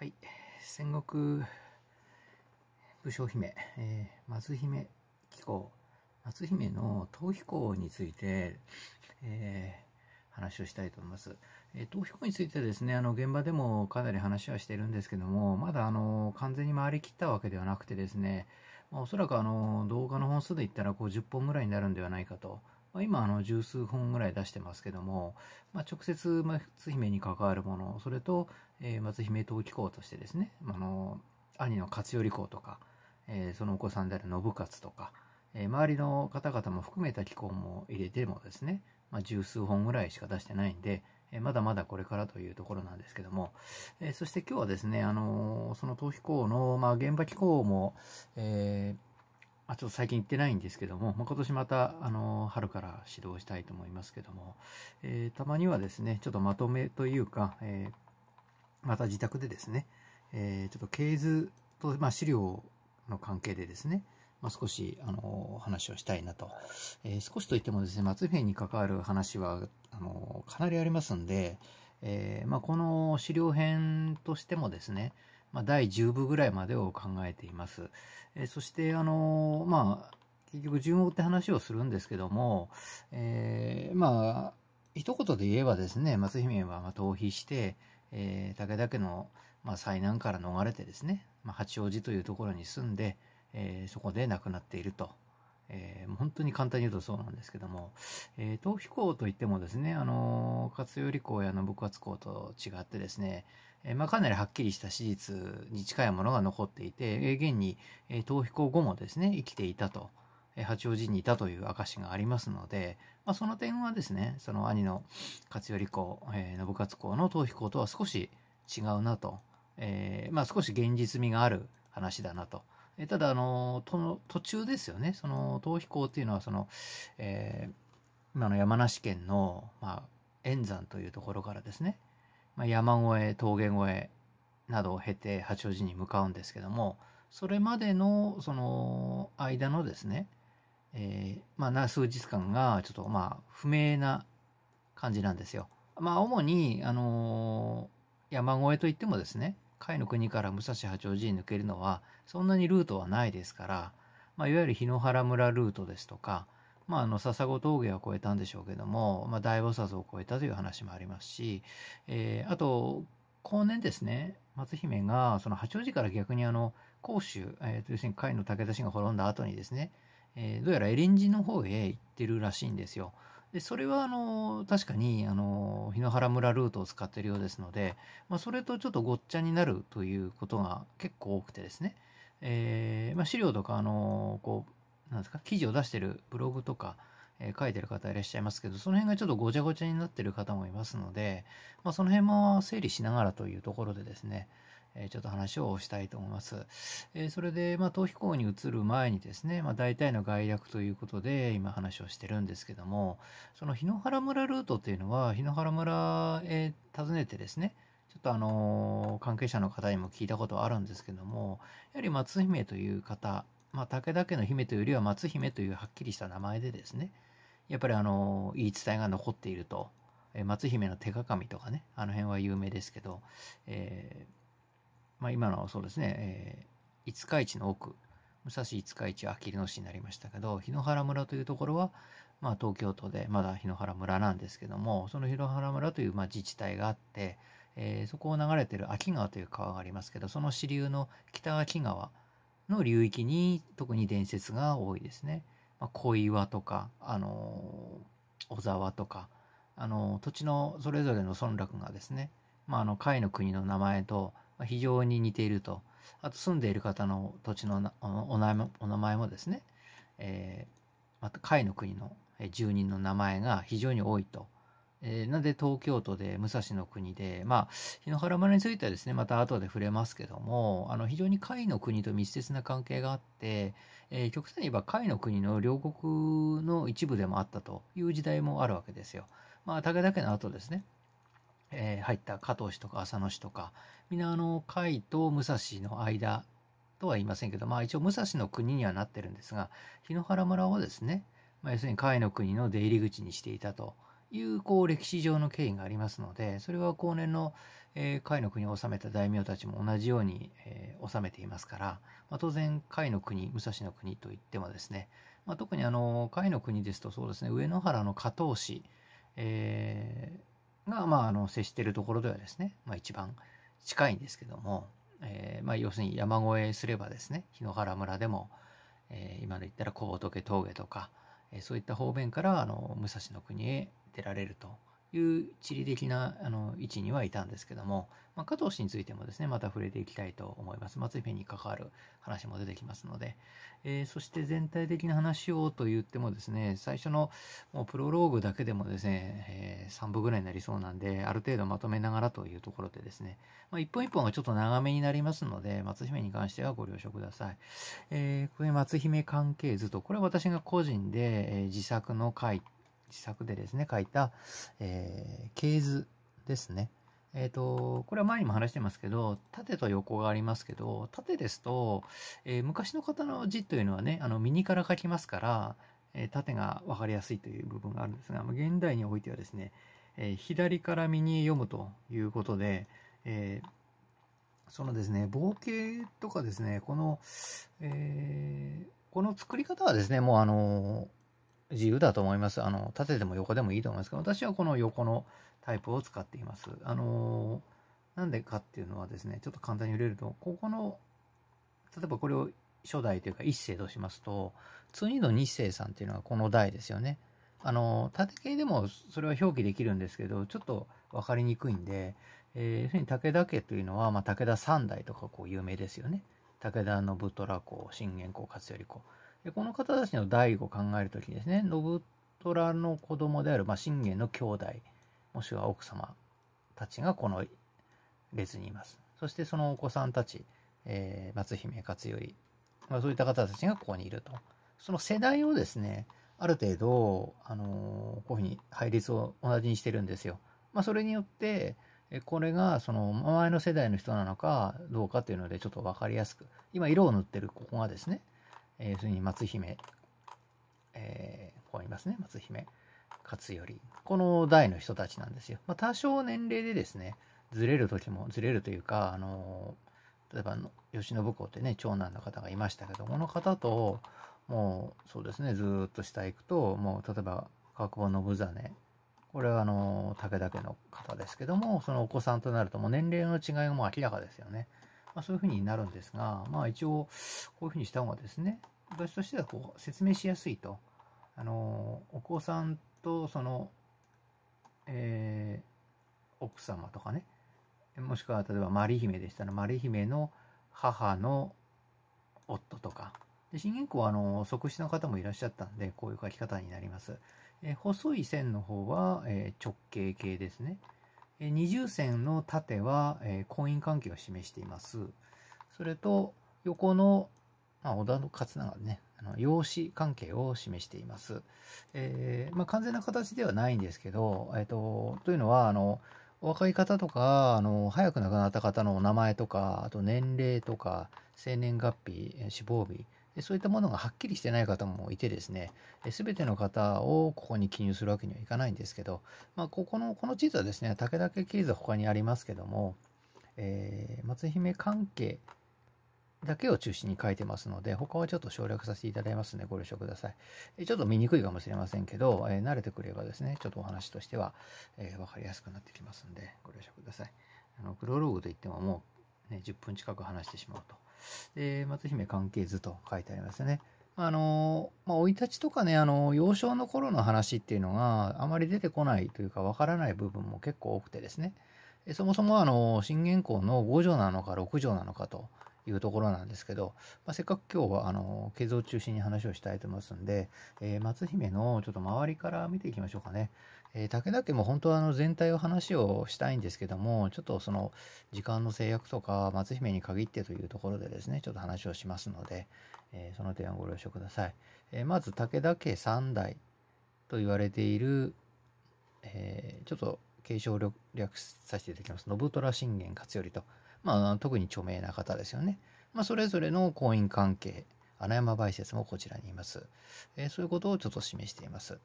はい、戦国武将姫、えー、松姫紀行、松姫の逃避行について、えー、話をしたいと思います。えー、逃避行についてですね、あの現場でもかなり話はしてるんですけども、まだあの完全に回りきったわけではなくてですね、まあ、おそらくあの動画の本数で言ったらこう10本ぐらいになるんではないかと。まあ、今あの十数本ぐらい出してますけども、まあ、直接松姫に関わるものそれと、えー、松姫登記校としてですねあの兄の勝頼公とか、えー、そのお子さんである信勝とか、えー、周りの方々も含めた機構も入れてもですね、まあ、十数本ぐらいしか出してないんで、まだまだこれからというところなんですけども、えそして今日はですね、あのその逃避行の、まあ、現場機構も、えーまちょっと最近行ってないんですけども、まあ、今年またあの春から指導したいと思いますけども、えー、たまにはですねちょっとまとめというか、えー、また自宅でですね、えー、ちょっと経図と、まあ、資料の関係でですね、まあ、少しあの話をしたいなと、え少しといってもですね松平に関わる話はあのかなりありますんで、えまあ、この資料編としてもですねまあ、第10部ぐらいまでを考えています。えそして、あのまあ、結局順応って話をするんですけども、えー、まあ、一言で言えばですね、松姫は逃避して、えー、武田家の、まあ、災難から逃れてですね、まあ、八王子というところに住んで、えー、そこで亡くなっていると。えー、本当に簡単に言うとそうなんですけども、えー、逃避行といってもですね、あの勝頼校や信勝校と違ってですね、えまあ、かなりはっきりした史実に近いものが残っていて、現に、え逃避行後もですね、生きていたと、え八王子にいたという証がありますので、まあ、その点はですね、その兄の勝頼公、えー、信勝公の逃避行とは少し違うなと、えー、まあ、少し現実味がある話だなと。えただ、あのと、途中ですよね、その逃避行っていうのは、その、えー、今の山梨県の、まあ、円山というところからですね、まあ、山越え峠越えなどを経て八王子に向かうんですけどもそれまでのその間のですね、えー、まあ、数日間がちょっとまあ不明な感じなんですよ。まあ、主に、あの山越えといってもですね甲斐の国から武蔵八王子に抜けるのはそんなにルートはないですから、まあ、いわゆる檜原村ルートですとかまあ、あの笹子峠は越えたんでしょうけども、まあ、大菩薩を越えたという話もありますし、えー、あと後年ですね松姫がその八王子から逆にあの甲州、えー、要するに甲斐の武田氏が滅んだ後にですね、えー、どうやらエリンジの方へ行ってるらしいんですよ。でそれはあの確かにあの檜原村ルートを使ってるようですので、まあ、それとちょっとごっちゃになるということが結構多くてですね、えーまあ、資料とかあのこうなんですか、記事を出してるブログとか、えー、書いてる方いらっしゃいますけど、その辺がちょっとごちゃごちゃになってる方もいますので、まあ、その辺も整理しながらというところでですね、えちょっと話をしたいと思います。えそれで、まあ、逃避行に移る前にですね、まあ、大体の概略ということで今話をしてるんですけども、その檜原村ルートっていうのは、檜原村へ訪ねてですね、ちょっとあの関係者の方にも聞いたことはあるんですけども、やはり松姫という方まあ、武田家の姫というよりは松姫というはっきりした名前でですねやっぱりあの言い伝えが残っていると、え松姫の手鏡とかねあの辺は有名ですけど、えー、まあ、今のそうですね、えー、五日市の奥武蔵五日市あきる野市になりましたけど檜原村というところは、まあ、東京都でまだ檜原村なんですけどもその檜原村という、まあ、自治体があって、えー、そこを流れてる秋川という川がありますけどその支流の北秋川の流域に特に伝説が多いですね。まあ、小岩とか、あの小沢とか、あの土地のそれぞれの村落がですね、まあ、あの甲斐の国の名前と非常に似ているとあと住んでいる方の土地のお名前もですね、えー、また甲斐の国の住人の名前が非常に多いとえー、なんで東京都で武蔵の国で、まあ、日野原村についてはですね、また後で触れますけども、あの非常に甲斐の国と密接な関係があって、えー、極端に言えば甲斐の国の両国の一部でもあったという時代もあるわけですよ。まあ、武田家の後ですね。えー、入った加藤氏とか浅野氏とか、みんなあの、甲斐と武蔵の間とは言いませんけど、まあ一応武蔵の国にはなってるんですが、日野原村をですね、まあ、要するに甲斐の国の出入り口にしていたと。いうこう歴史上の経緯がありますのでそれは後年の甲斐、えー、の国を治めた大名たちも同じように、えー、治めていますから、まあ、当然甲斐の国武蔵の国といってもですね、まあ、特にあの甲斐の国ですとそうですね上野原の加藤氏、えー、が、まあ、あの接しているところではですね、まあ、一番近いんですけども、えーまあ、要するに山越えすればですね檜原村でも、えー、今で言ったら小仏峠とか、えそういった方面からあの武蔵の国へ出られるという地理的なあの位置にはいたんですけども、まあ、加藤氏についてもですね、また触れていきたいと思います。松姫に関わる話も出てきますので、えー、そして全体的な話をと言ってもですね、最初のもうプロローグだけでもですね、えー、3部ぐらいになりそうなんで、ある程度まとめながらというところでですね、まあ、一本一本がちょっと長めになりますので、松姫に関してはご了承ください。えー、これ松姫関係図と、これは私が個人で、え自作の回自作でですね、書いた、えー、系図ですね。えっ、ー、と、これは前にも話してますけど、縦と横がありますけど、縦ですと、えー、昔の方の字というのはね、あの、右から書きますから、えー、縦が分かりやすいという部分があるんですが、現代においてはですね、え左から右に読むということで、えそのですね、冒険とかですね、この、えこの作り方はですね、もうあの自由だと思います。あの縦でも横でもいいと思いますけど、私はこの横のタイプを使っています。あのー、なんでかっていうのはですね、ちょっと簡単に触れると、ここの、例えばこれを初代というか一世としますと、次の二世さんっていうのはこの代ですよね。あのー、縦系でもそれは表記できるんですけど、ちょっと分かりにくいんで、えー、要するに武田家というのは、まあ、武田三代とかこう有名ですよね。武田信虎公、信玄公、勝頼公。この方たちの第五を考えるときですね、信虎の子供である、まあ、信玄の兄弟、もしくは奥様たちがこの列にいます。そしてそのお子さんたち、えー、松姫勝頼、まあ、そういった方たちがここにいると。その世代をですね、ある程度、あのー、こういうふうに配列を同じにしてるんですよ。まあ、それによって、これがその前の世代の人なのかどうかというのでちょっと分かりやすく今色を塗ってるここがですねえー、それに松姫、えー、こういますね、松姫勝頼。この代の人たちなんですよ。まあ、多少年齢でですね、ずれる時も、ずれるというか、あのー、例えば、慶喜公ってね、長男の方がいましたけど、この方と、もう、そうですね、ずっと下行くと、もう、例えば、川久保信真、これはあの武田家の方ですけどもそのお子さんとなるともう年齢の違いも明らかですよね。まあ、そういうふうになるんですが、まあ、一応、こういうふうにした方がですね、私としてはこう説明しやすいと。あのお子さんとその、えー、奥様とかね、もしくは例えばマリ姫でしたら、マリ姫の母の夫とか、で信玄公はあの即死の方もいらっしゃったんで、こういう書き方になります。えー、細い線の方は、えー、直径形ですね。二重線の縦は、えー、婚姻関係を示しています。それと横の、まあ、織田勝長ね、あの養子関係を示しています。えー、まあ、完全な形ではないんですけど、えーと、とというのはあのお若い方とかあの早く亡くなった方のお名前とかあと年齢とか生年月日死亡日そういったものがはっきりしてない方もいてですね、全ての方をここに記入するわけにはいかないんですけど、まあ、ここの、この地図はですね、武田家系図は他にありますけども、えー、松姫関係だけを中心に書いてますので、他はちょっと省略させていただきますので、ご了承ください。ちょっと見にくいかもしれませんけど、えー、慣れてくればですね、ちょっとお話としては、えー、分かりやすくなってきますんで、ご了承ください。あの、クロローグといってももう、ね、10分近く話してしまうと。で、松姫関係図と書いてありますよね。あの、まあ、生い立ちとかね、あの、幼少の頃の話っていうのがあまり出てこないというか、わからない部分も結構多くてですね。そもそもあの、信玄公の5条なのか6条なのかというところなんですけど、まあ、せっかく今日はあの経済を中心に話をしたいと思いますんで、えー、松姫のちょっと周りから見ていきましょうかね。えー、武田家も本当はあの全体を話をしたいんですけども、ちょっとその時間の制約とか松姫に限ってというところでですね、ちょっと話をしますので、えー、その点はご了承ください。えまず武田家3代と言われている、えちょっと継承略させていただきます。信虎信玄勝頼とまあ、特に著名な方ですよね。まあ、それぞれの婚姻関係、穴山梅説もこちらにいます、えー、そういうことをちょっと示しています。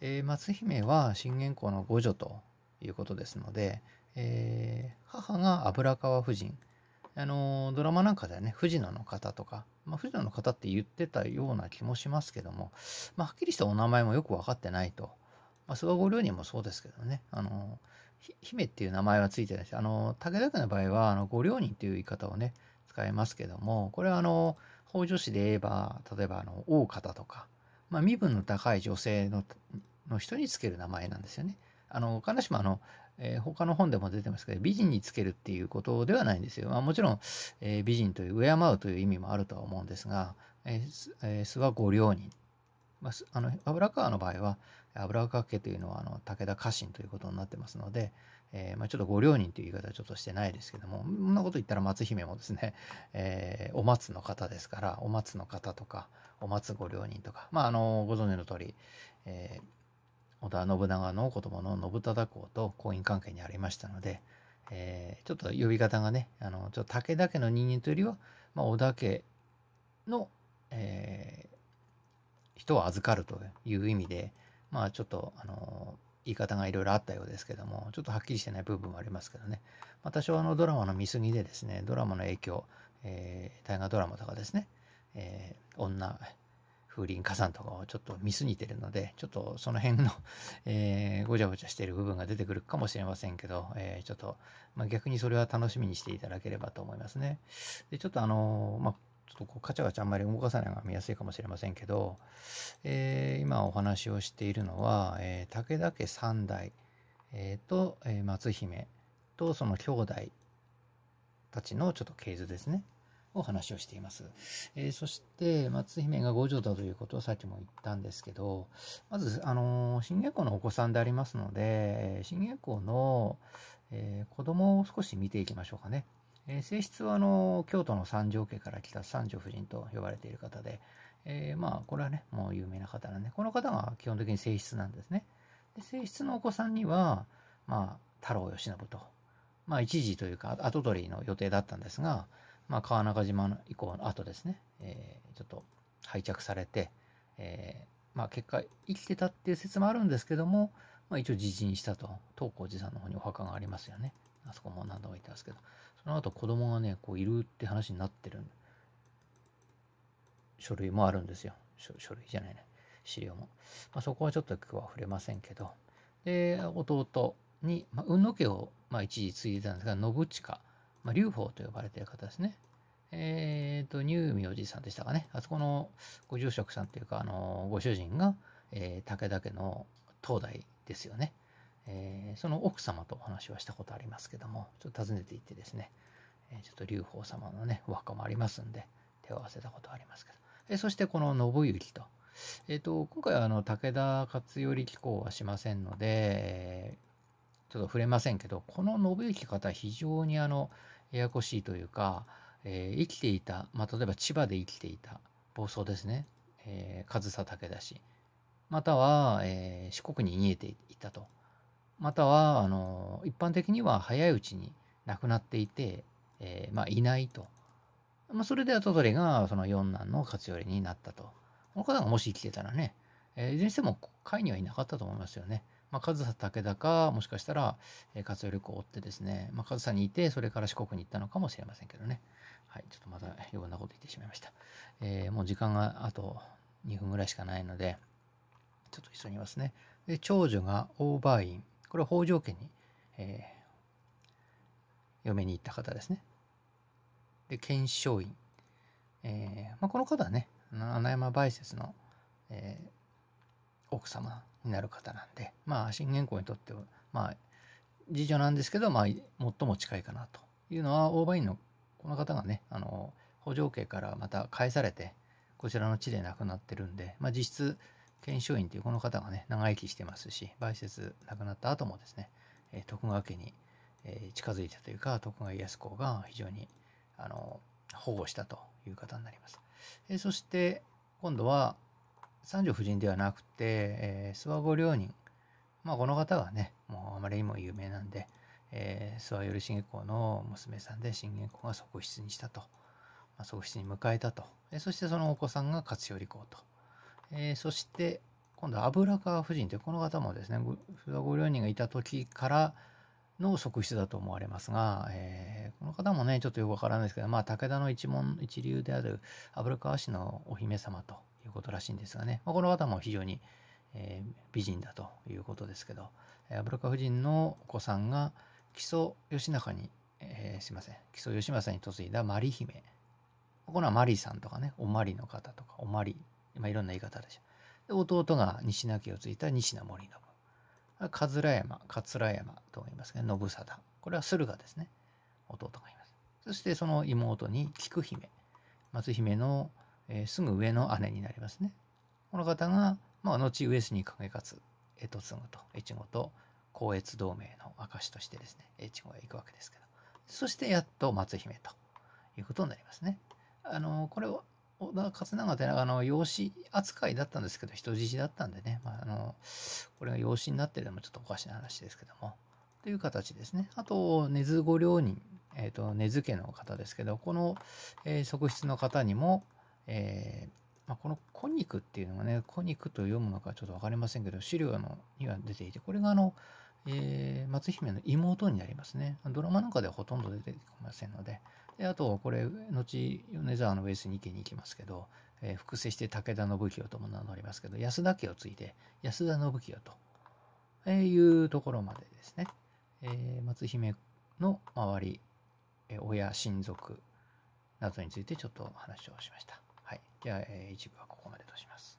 えー、松姫は信玄公の五女ということですので、えー、母が油川夫人。あのドラマなんかではね、藤野の方とか、まあ、藤野の方って言ってたような気もしますけども、まあ、はっきりしたお名前もよく分かってないと。まあ、諏訪御陵人もそうですけどね、あの姫っていう名前はついてないし、あの、武田家の場合は、あの、ご両人という言い方をね、使いますけども、これはあの、北条氏で言えば、例えばあの、大方とか、まあ、身分の高い女性のの人につける名前なんですよね。あの、必ずしもあの、えー、他の本でも出てますけど、美人につけるっていうことではないんですよ。まあ、もちろん、えー、美人という、敬うという意味もあるとは思うんですが、えー、えー、御両人。まあ、あの、油川の場合は、油掛けというのはあの武田家臣ということになってますので、えー、まあ、ちょっとご両人という言い方はちょっとしてないですけどもそんなこと言ったら松姫もですね、えー、お松の方ですからお松の方とかお松ご両人とか、まあ、あのご存知の通り、えー、織田信長の子供の信忠公と婚姻関係にありましたので、えちょっと呼び方がねあのちょっと武田家の人間というよりは、まあ、織田家の、え人を預かるという意味で、まあちょっと、あの言い方がいろいろあったようですけども、ちょっとはっきりしてない部分はありますけどね、まあ、多少あのドラマの見過ぎでですね、ドラマの影響、えー、大河ドラマとかですね、えー、女、風林火山とかをちょっと見過ぎてるので、ちょっとその辺の、えー、ごちゃごちゃしてる部分が出てくるかもしれませんけど、えー、ちょっと、まあ、逆にそれは楽しみにしていただければと思いますね。で、ちょっとあのー、まあ、ちょっとこうカチャカチャあんまり動かさないのが見やすいかもしれませんけど、えー、今お話をしているのは、えー、武田家三代、えー、と、えー、松姫とその兄弟たちのちょっと系図ですね。お話をしています。えー、そして、松姫が五条だということをさっきも言ったんですけど、まず、あのー、新月光のお子さんでありますので、新月光の、えー、子供を少し見ていきましょうかね。えー、正室はあの京都の三条家から来た三条夫人と呼ばれている方で、えー、まあこれはねもう有名な方なんでこの方が基本的に正室なんですねで正室のお子さんには、まあ、太郎慶喜と、まあ、一時というか跡取りの予定だったんですが、まあ、川中島の以降の後ですね、えー、ちょっと拝着されて、えまあ、結果生きてたっていう説もあるんですけども、まあ、一応自陣したと東光寺さんの方にお墓がありますよね。あそこも何度も言ってますけど、その後子供がね、こういるって話になってる書類もあるんですよ。書類じゃないね。資料も。まあ、そこはちょっと今日は触れませんけど。で、弟に、まあ、運の家を、まあ、一時継いでたんですが、信近、まあ、劉邦と呼ばれてる方ですね。えっ、ー、と、おじいさんでしたかね。あそこのご住職さんというか、あの、ご主人が、えー、武田家の東大ですよね。えー、その奥様とお話はしたことありますけども、ちょっと訪ねていってですね、えちょっと龍宝様のね、お墓もありますんで、手を合わせたことありますけど、えそしてこの信行と、えっ、ー、と、今回はあの武田勝頼紀行はしませんので、えー、ちょっと触れませんけど、この信行方は非常にあの、ややこしいというか、えー、生きていた、まあ、例えば千葉で生きていた暴走ですね、えー、上総武田氏、または、え四国に逃げていたとまたはあの一般的には早いうちに亡くなっていて、えー、まあ、いないと、まあ、それで後取りがその四男の勝頼になったとこの方がもし生きてたらね、えー、いずれにしても甲斐にはいなかったと思いますよね。まあ、上総武田かもしかしたら、えー、勝頼を追ってですね、まあ、上総にいてそれから四国に行ったのかもしれませんけどねはいちょっとまたいろんなこと言ってしまいました、えー、もう時間があと2分ぐらいしかないのでちょっと一緒にいますねで長女がオーバーインこれ北条家に、えー、嫁に行った方ですね。で、検証院。えーまあ、この方はね、穴山梅雪の、えー、奥様になる方なんで、まあ、信玄公にとっては、まあ、次女なんですけど、まあ、最も近いかなというのは、大場院のこの方がね、あの、北条家からまた返されて、こちらの地で亡くなってるんで、まあ、実質、検証員というこの方がね、長生きしてますし、梅雪亡くなった後もですね、え徳川家に、え近づいたというか、徳川家康公が非常に、あの、保護したという方になります。えそして、今度は、三条夫人ではなくて、え諏訪御良人。まあ、この方がね、もうあまりにも有名なんで、えー、諏訪頼重公の娘さんで、信玄公が側室にしたと、まあ、側室に迎えたと、えそしてそのお子さんが勝頼公と、えー、そして、今度は油川夫人というこの方もですね、不動ご両人がいた時からの側室だと思われますが、えー、この方もね、ちょっとよくわからないですけど、まあ、武田の一門一流である油川氏のお姫様ということらしいんですがね、まあ、この方も非常に、えー、美人だということですけど、油川夫人のお子さんが木曽義仲に、えー、すいません、木曽義政に嫁いだマリ姫。このはマリさんとかね、おまりの方とか、おまりまあ、いろんな言い方でしょ。で弟が西名家を継いだ西名森信。ら山、桂山と言いますね。信貞。これは駿河ですね。弟がいます。そしてその妹に菊姫。松姫の、えー、すぐ上の姉になりますね。この方が、まあ、後上杉景勝、継ぐと、越後と光越同盟の証としてですね、越後へ行くわけですけど。そしてやっと松姫ということになりますね。あの、これを、小田勝永ってあの養子扱いだったんですけど人質だったんでね、まあ、あのこれが養子になってるのもちょっとおかしな話ですけどもという形ですねあと根津御良人、えーと、と根津家の方ですけどこの、えー、側室の方にも、えーまあ、この「小肉」っていうのがね「小肉」と読むのかちょっと分かりませんけど資料のには出ていてこれがあの「えー、松姫の妹になりますね。ドラマなんかではほとんど出てきませんので。であと、これ、後、米沢の上杉家に行きますけど、えー、複製して武田信清とも名乗りますけど、安田家を継いで、安田信清と、えー、いうところまでですね。えー、松姫の周り、えー、親、親族などについてちょっと話をしました。はい。じゃあ、えー、一部はここまでとします。